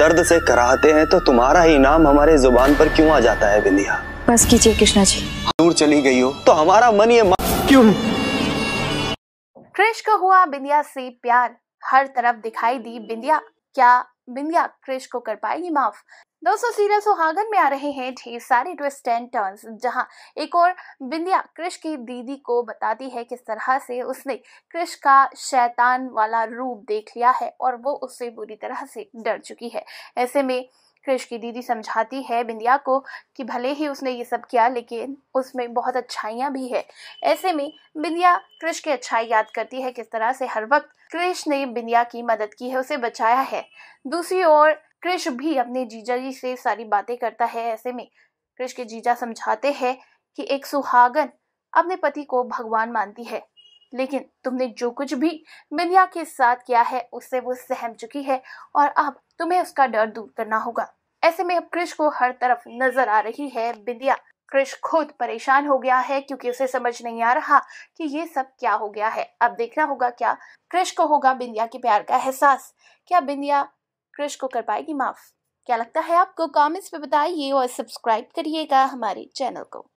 दर्द से कराहते हैं तो तुम्हारा ही नाम हमारे जुबान पर क्यों आ जाता है बिंदिया बस कीजिए कृष्णा जी दूर चली गई हो तो हमारा मन ये क्यों कृष्ण को हुआ बिंदिया से प्यार हर तरफ दिखाई दी बिंदिया क्या बिंदिया क्रिश को कर पाएगी माफ दोस्तों सीरियल सुहागन में आ रहे हैं ढेर सारे ट्विस्ट एंड टर्न्स जहां एक और बिंदिया क्रिश की दीदी को बताती है किस तरह से उसने क्रिश का शैतान वाला रूप देख लिया है और वो उससे बुरी तरह से डर चुकी है ऐसे में कृष की दीदी समझाती है बिंदिया को कि भले ही उसने ये सब किया लेकिन उसमें बहुत अच्छाइयाँ भी है ऐसे में बिंदिया कृष की अच्छाई याद करती है किस तरह से हर वक्त कृष ने बिंदिया की मदद की है उसे बचाया है दूसरी ओर कृष भी अपने जीजा जी से सारी बातें करता है ऐसे में कृष के जीजा समझाते हैं कि एक सुहागन अपने पति को भगवान मानती है लेकिन तुमने जो कुछ भी मिनिया के साथ किया है उससे वो सहम चुकी है और अब तुम्हें उसका डर दूर करना होगा ऐसे में अब क्रिश को हर तरफ नजर आ रही है बिंदिया क्रिश खुद परेशान हो गया है क्योंकि उसे समझ नहीं आ रहा कि ये सब क्या हो गया है अब देखना होगा क्या क्रिश को होगा बिंदिया के प्यार का एहसास क्या बिंदिया क्रिश को कर पाएगी माफ क्या लगता है आपको कमेंट्स में बताइए और सब्सक्राइब करिएगा हमारे चैनल को